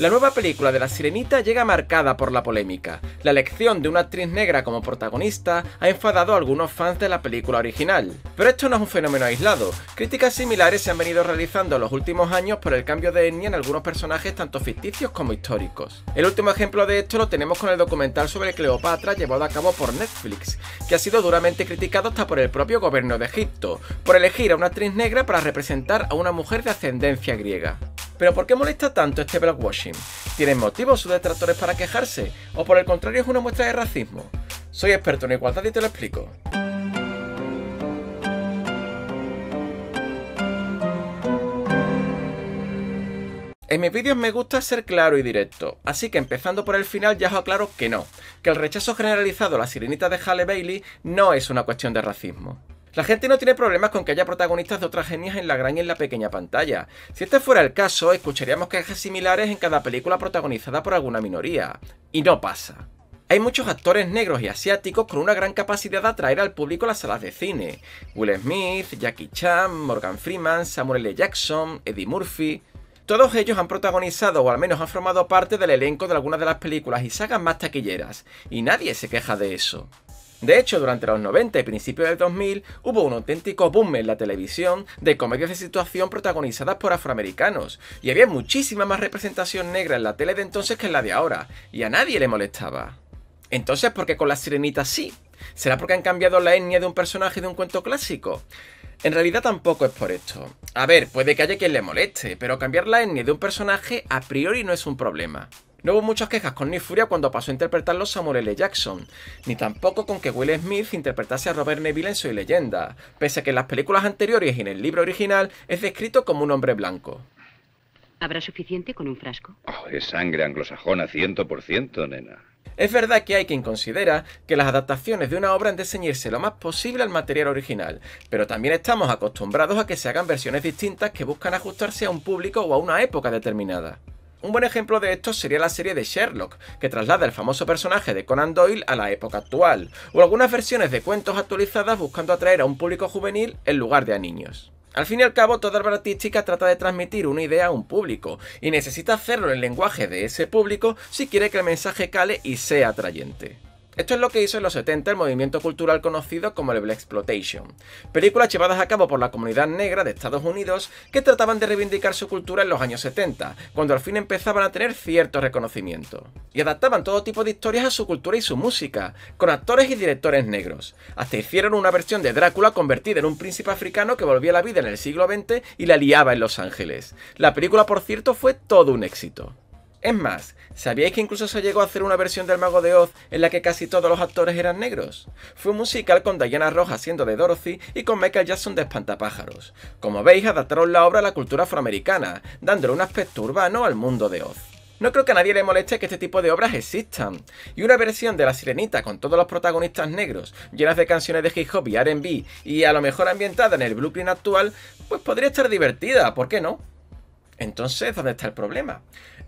La nueva película de La Sirenita llega marcada por la polémica. La elección de una actriz negra como protagonista ha enfadado a algunos fans de la película original. Pero esto no es un fenómeno aislado. Críticas similares se han venido realizando en los últimos años por el cambio de etnia en algunos personajes tanto ficticios como históricos. El último ejemplo de esto lo tenemos con el documental sobre Cleopatra llevado a cabo por Netflix, que ha sido duramente criticado hasta por el propio gobierno de Egipto, por elegir a una actriz negra para representar a una mujer de ascendencia griega. Pero ¿por qué molesta tanto este blockwashing? ¿Tienen motivos sus detractores para quejarse? ¿O por el contrario es una muestra de racismo? Soy experto en igualdad y te lo explico. En mis vídeos me gusta ser claro y directo, así que empezando por el final ya os aclaro que no, que el rechazo generalizado a la sirenita de Halle Bailey no es una cuestión de racismo. La gente no tiene problemas con que haya protagonistas de otras genias en la gran y en la pequeña pantalla. Si este fuera el caso, escucharíamos quejas similares en cada película protagonizada por alguna minoría. Y no pasa. Hay muchos actores negros y asiáticos con una gran capacidad de atraer al público a las salas de cine. Will Smith, Jackie Chan, Morgan Freeman, Samuel L. Jackson, Eddie Murphy... Todos ellos han protagonizado o al menos han formado parte del elenco de algunas de las películas y sagas más taquilleras, y nadie se queja de eso. De hecho, durante los 90 y principios del 2000 hubo un auténtico boom en la televisión de comedias de situación protagonizadas por afroamericanos, y había muchísima más representación negra en la tele de entonces que en la de ahora, y a nadie le molestaba. Entonces, ¿por qué con la sirenitas sí? ¿Será porque han cambiado la etnia de un personaje de un cuento clásico? En realidad tampoco es por esto. A ver, puede que haya quien le moleste, pero cambiar la etnia de un personaje a priori no es un problema. No hubo muchas quejas con Nick Furia cuando pasó a interpretarlo Samuel L. Jackson, ni tampoco con que Will Smith interpretase a Robert Neville en Soy Leyenda, pese a que en las películas anteriores y en el libro original es descrito como un hombre blanco. ¿Habrá suficiente con un frasco? Oh, es sangre anglosajona 100%, nena. Es verdad que hay quien considera que las adaptaciones de una obra han de ceñirse lo más posible al material original, pero también estamos acostumbrados a que se hagan versiones distintas que buscan ajustarse a un público o a una época determinada. Un buen ejemplo de esto sería la serie de Sherlock, que traslada el famoso personaje de Conan Doyle a la época actual, o algunas versiones de cuentos actualizadas buscando atraer a un público juvenil en lugar de a niños. Al fin y al cabo, toda obra artística trata de transmitir una idea a un público, y necesita hacerlo en el lenguaje de ese público si quiere que el mensaje cale y sea atrayente. Esto es lo que hizo en los 70 el movimiento cultural conocido como el Black Exploitation, películas llevadas a cabo por la comunidad negra de Estados Unidos que trataban de reivindicar su cultura en los años 70, cuando al fin empezaban a tener cierto reconocimiento. Y adaptaban todo tipo de historias a su cultura y su música, con actores y directores negros. Hasta hicieron una versión de Drácula convertida en un príncipe africano que volvía a la vida en el siglo XX y la liaba en Los Ángeles. La película, por cierto, fue todo un éxito. Es más, ¿sabíais que incluso se llegó a hacer una versión del Mago de Oz en la que casi todos los actores eran negros? Fue un musical con Diana Rojas siendo de Dorothy y con Michael Jackson de Espantapájaros. Como veis, adaptaron la obra a la cultura afroamericana, dándole un aspecto urbano al mundo de Oz. No creo que a nadie le moleste que este tipo de obras existan. Y una versión de La Sirenita con todos los protagonistas negros, llenas de canciones de hip hop y RB, y a lo mejor ambientada en el Brooklyn actual, pues podría estar divertida, ¿por qué no? Entonces, ¿dónde está el problema?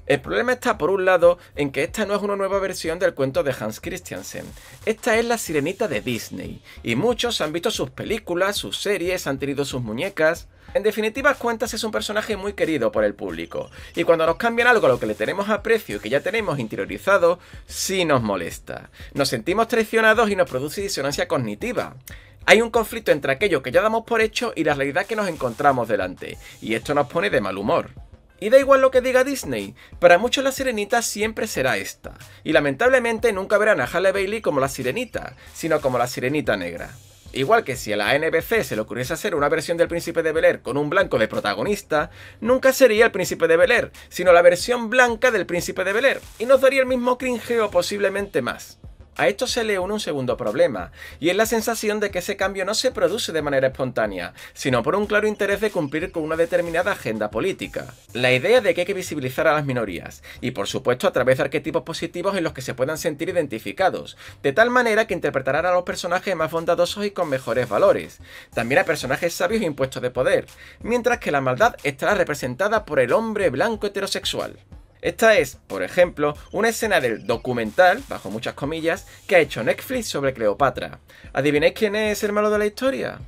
El problema está por un lado en que esta no es una nueva versión del cuento de Hans Christiansen. Esta es la sirenita de Disney, y muchos han visto sus películas, sus series, han tenido sus muñecas. En definitiva, Cuentas es un personaje muy querido por el público, y cuando nos cambian algo a lo que le tenemos aprecio y que ya tenemos interiorizado, sí nos molesta. Nos sentimos traicionados y nos produce disonancia cognitiva. Hay un conflicto entre aquello que ya damos por hecho y la realidad que nos encontramos delante, y esto nos pone de mal humor. Y da igual lo que diga Disney, para muchos la sirenita siempre será esta, y lamentablemente nunca verán a Halle Bailey como la sirenita, sino como la sirenita negra. Igual que si a la NBC se le ocurriese hacer una versión del Príncipe de Bel Air con un blanco de protagonista, nunca sería el Príncipe de Bel Air, sino la versión blanca del Príncipe de Bel Air, y nos daría el mismo cringeo posiblemente más. A esto se le une un segundo problema, y es la sensación de que ese cambio no se produce de manera espontánea, sino por un claro interés de cumplir con una determinada agenda política. La idea de que hay que visibilizar a las minorías, y por supuesto a través de arquetipos positivos en los que se puedan sentir identificados, de tal manera que interpretarán a los personajes más bondadosos y con mejores valores, también a personajes sabios e impuestos de poder, mientras que la maldad estará representada por el hombre blanco heterosexual. Esta es, por ejemplo, una escena del documental, bajo muchas comillas, que ha hecho Netflix sobre Cleopatra. ¿Adivináis quién es el malo de la historia?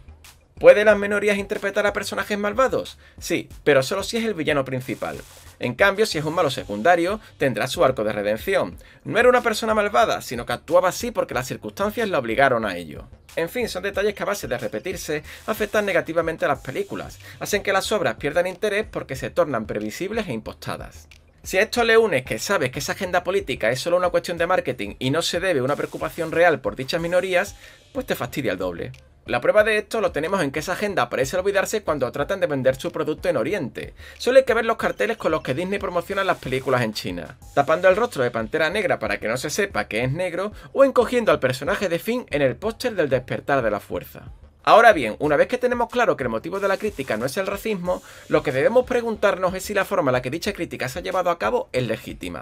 ¿Puede las minorías interpretar a personajes malvados? Sí, pero solo si es el villano principal. En cambio, si es un malo secundario, tendrá su arco de redención. No era una persona malvada, sino que actuaba así porque las circunstancias la obligaron a ello. En fin, son detalles que a base de repetirse afectan negativamente a las películas, hacen que las obras pierdan interés porque se tornan previsibles e impostadas. Si a esto le unes que sabes que esa agenda política es solo una cuestión de marketing y no se debe una preocupación real por dichas minorías, pues te fastidia el doble. La prueba de esto lo tenemos en que esa agenda parece olvidarse cuando tratan de vender su producto en Oriente. Suele que ver los carteles con los que Disney promociona las películas en China, tapando el rostro de Pantera Negra para que no se sepa que es negro o encogiendo al personaje de Finn en el póster del despertar de la fuerza. Ahora bien, una vez que tenemos claro que el motivo de la crítica no es el racismo, lo que debemos preguntarnos es si la forma en la que dicha crítica se ha llevado a cabo es legítima.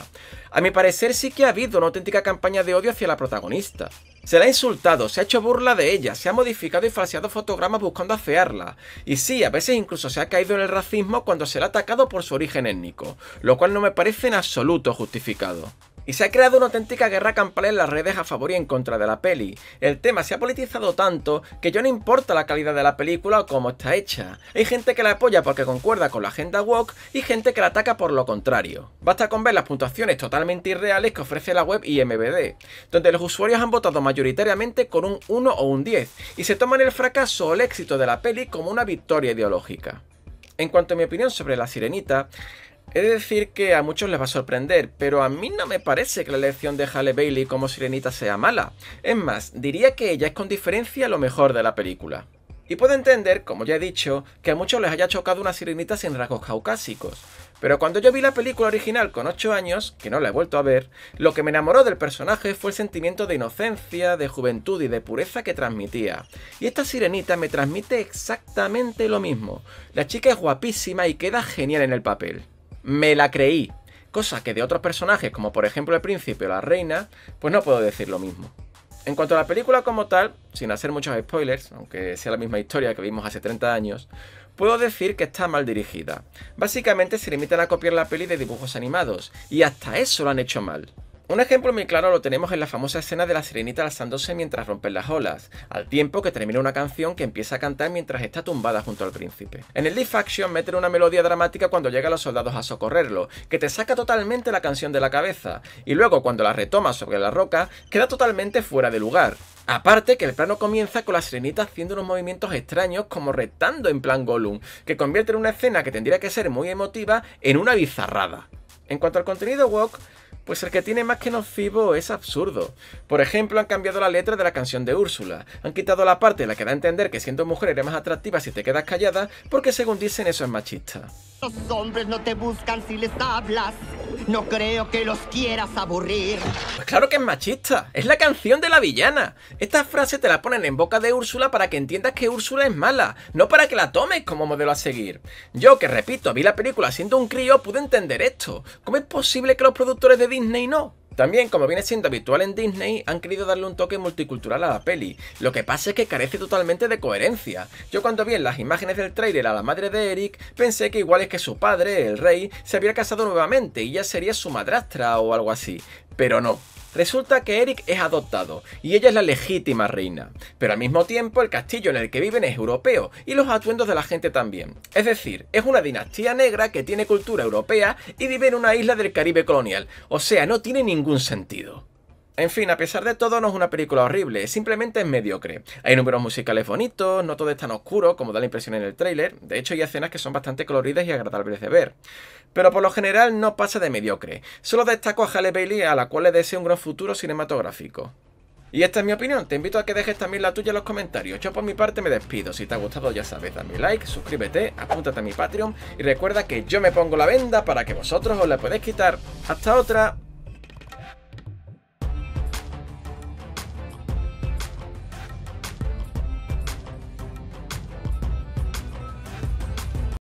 A mi parecer sí que ha habido una auténtica campaña de odio hacia la protagonista. Se la ha insultado, se ha hecho burla de ella, se ha modificado y falseado fotogramas buscando afearla. Y sí, a veces incluso se ha caído en el racismo cuando se la ha atacado por su origen étnico, lo cual no me parece en absoluto justificado. Y se ha creado una auténtica guerra campal en las redes a favor y en contra de la peli. El tema se ha politizado tanto que ya no importa la calidad de la película o cómo está hecha. Hay gente que la apoya porque concuerda con la agenda woke y gente que la ataca por lo contrario. Basta con ver las puntuaciones totalmente irreales que ofrece la web IMBD, donde los usuarios han votado mayoritariamente con un 1 o un 10 y se toman el fracaso o el éxito de la peli como una victoria ideológica. En cuanto a mi opinión sobre La Sirenita, He decir que a muchos les va a sorprender, pero a mí no me parece que la elección de Halle Bailey como sirenita sea mala. Es más, diría que ella es con diferencia lo mejor de la película. Y puedo entender, como ya he dicho, que a muchos les haya chocado una sirenita sin rasgos caucásicos. Pero cuando yo vi la película original con 8 años, que no la he vuelto a ver, lo que me enamoró del personaje fue el sentimiento de inocencia, de juventud y de pureza que transmitía. Y esta sirenita me transmite exactamente lo mismo. La chica es guapísima y queda genial en el papel me la creí. Cosa que de otros personajes, como por ejemplo el príncipe o la reina, pues no puedo decir lo mismo. En cuanto a la película como tal, sin hacer muchos spoilers, aunque sea la misma historia que vimos hace 30 años, puedo decir que está mal dirigida. Básicamente se limitan a copiar la peli de dibujos animados, y hasta eso lo han hecho mal. Un ejemplo muy claro lo tenemos en la famosa escena de la sirenita alzándose mientras rompen las olas, al tiempo que termina una canción que empieza a cantar mientras está tumbada junto al príncipe. En el live action meten una melodía dramática cuando llegan los soldados a socorrerlo, que te saca totalmente la canción de la cabeza, y luego cuando la retoma sobre la roca, queda totalmente fuera de lugar. Aparte que el plano comienza con la sirenita haciendo unos movimientos extraños como retando en plan Gollum, que convierte en una escena que tendría que ser muy emotiva en una bizarrada. En cuanto al contenido walk pues el que tiene más que nocivo es absurdo. Por ejemplo, han cambiado la letra de la canción de Úrsula, han quitado la parte en la que da a entender que siendo mujer eres más atractiva si te quedas callada, porque según dicen eso es machista. Los hombres no te buscan si les hablas. No creo que los quieras aburrir. Pues claro que es machista. Es la canción de la villana. Esta frase te la ponen en boca de Úrsula para que entiendas que Úrsula es mala, no para que la tomes como modelo a seguir. Yo, que repito, vi la película siendo un crío, pude entender esto. ¿Cómo es posible que los productores de Disney no? También, como viene siendo habitual en Disney, han querido darle un toque multicultural a la peli, lo que pasa es que carece totalmente de coherencia. Yo cuando vi en las imágenes del tráiler a la madre de Eric, pensé que igual es que su padre, el rey, se había casado nuevamente y ya sería su madrastra o algo así pero no. Resulta que Eric es adoptado y ella es la legítima reina, pero al mismo tiempo el castillo en el que viven es europeo y los atuendos de la gente también. Es decir, es una dinastía negra que tiene cultura europea y vive en una isla del Caribe colonial, o sea, no tiene ningún sentido. En fin, a pesar de todo, no es una película horrible, simplemente es mediocre. Hay números musicales bonitos, no todo es tan oscuro como da la impresión en el tráiler, de hecho hay escenas que son bastante coloridas y agradables de ver. Pero por lo general no pasa de mediocre, solo destaco a Halle Bailey a la cual le deseo un gran futuro cinematográfico. Y esta es mi opinión, te invito a que dejes también la tuya en los comentarios. Yo por mi parte me despido, si te ha gustado ya sabes, dame like, suscríbete, apúntate a mi Patreon y recuerda que yo me pongo la venda para que vosotros os la podáis quitar. ¡Hasta otra!